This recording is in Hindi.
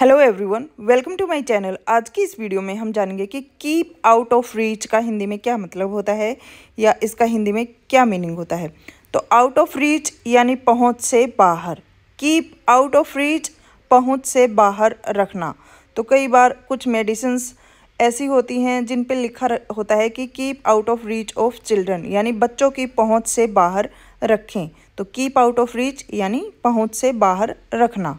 hello everyone welcome to my channel आज की इस वीडियो में हम जानेंगे कि कीप आउट ऑफ रीच का हिंदी में क्या मतलब होता है या इसका हिंदी में क्या मीनिंग होता है तो आउट ऑफ रीच यानी पहुंच से बाहर कीप आउट ऑफ रीच पहुंच से बाहर रखना तो कई बार कुछ मेडिसिन ऐसी होती हैं जिन पर लिखा होता है कि keep out of reach of children यानी बच्चों की पहुँच से बाहर रखें तो कीप आउट ऑफ रीच यानी पहुँच से बाहर रखना